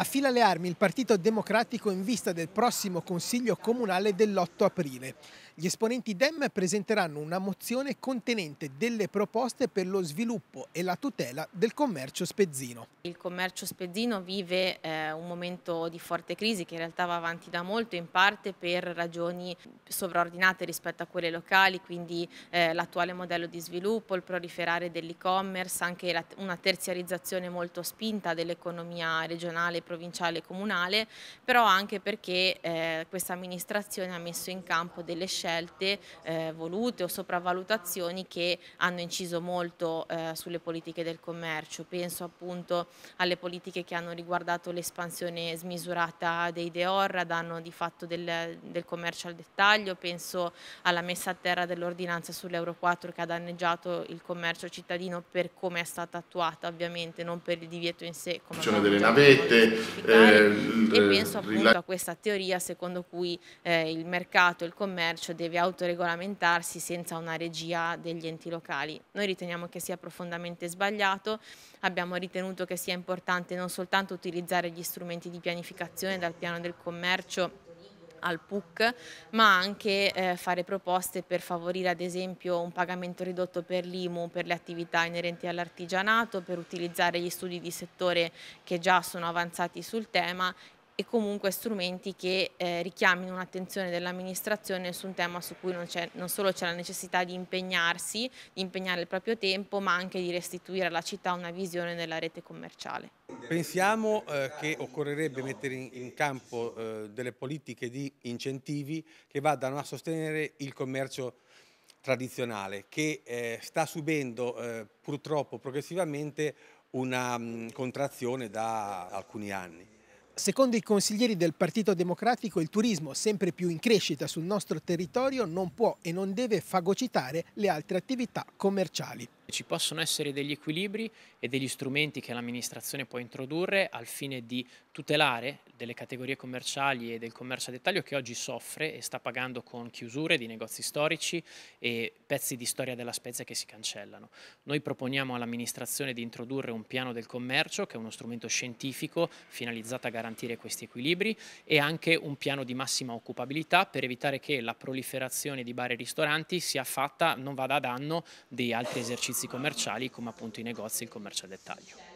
affila le armi il Partito Democratico in vista del prossimo Consiglio Comunale dell'8 aprile. Gli esponenti DEM presenteranno una mozione contenente delle proposte per lo sviluppo e la tutela del commercio spezzino. Il commercio spezzino vive eh, un momento di forte crisi che in realtà va avanti da molto, in parte per ragioni sovraordinate rispetto a quelle locali, quindi eh, l'attuale modello di sviluppo, il proliferare dell'e-commerce, anche la, una terziarizzazione molto spinta dell'economia regionale, provinciale e comunale, però anche perché eh, questa amministrazione ha messo in campo delle scelte eh, volute o sopravvalutazioni che hanno inciso molto eh, sulle politiche del commercio. Penso appunto alle politiche che hanno riguardato le spese all'espansione smisurata dei Deor a danno di fatto del, del, commercio al dettaglio, penso alla messa a terra dell'ordinanza sull'Euro 4 che ha danneggiato il commercio cittadino per come è stata attuata ovviamente, non per il divieto in sé. Come delle navette, eh, e eh, penso appunto a questa teoria secondo cui eh, il mercato, il commercio deve autoregolamentarsi senza una regia degli enti locali. Noi riteniamo che sia profondamente sbagliato, abbiamo ritenuto che sia importante non soltanto utilizzare gli strumenti di pianificazione dal piano del commercio al PUC, ma anche eh, fare proposte per favorire ad esempio un pagamento ridotto per l'IMU per le attività inerenti all'artigianato, per utilizzare gli studi di settore che già sono avanzati sul tema e comunque strumenti che eh, richiamino un'attenzione dell'amministrazione su un tema su cui non, non solo c'è la necessità di impegnarsi, di impegnare il proprio tempo, ma anche di restituire alla città una visione della rete commerciale. Pensiamo eh, che occorrerebbe mettere in, in campo eh, delle politiche di incentivi che vadano a sostenere il commercio tradizionale che eh, sta subendo eh, purtroppo progressivamente una mh, mm, contrazione da alcuni anni. Secondo i consiglieri del Partito Democratico, il turismo, sempre più in crescita sul nostro territorio, non può e non deve fagocitare le altre attività commerciali ci possono essere degli equilibri e degli strumenti che l'amministrazione può introdurre al fine di tutelare delle categorie commerciali e del commercio a dettaglio che oggi soffre e sta pagando con chiusure di negozi storici e pezzi di storia della spezia che si cancellano. Noi proponiamo all'amministrazione di introdurre un piano del commercio che è uno strumento scientifico finalizzato a garantire questi equilibri e anche un piano di massima occupabilità per evitare che la proliferazione di bar e ristoranti sia fatta, non vada a danno di altri esercizi servizi commerciali come appunto i negozi e il commercio a dettaglio.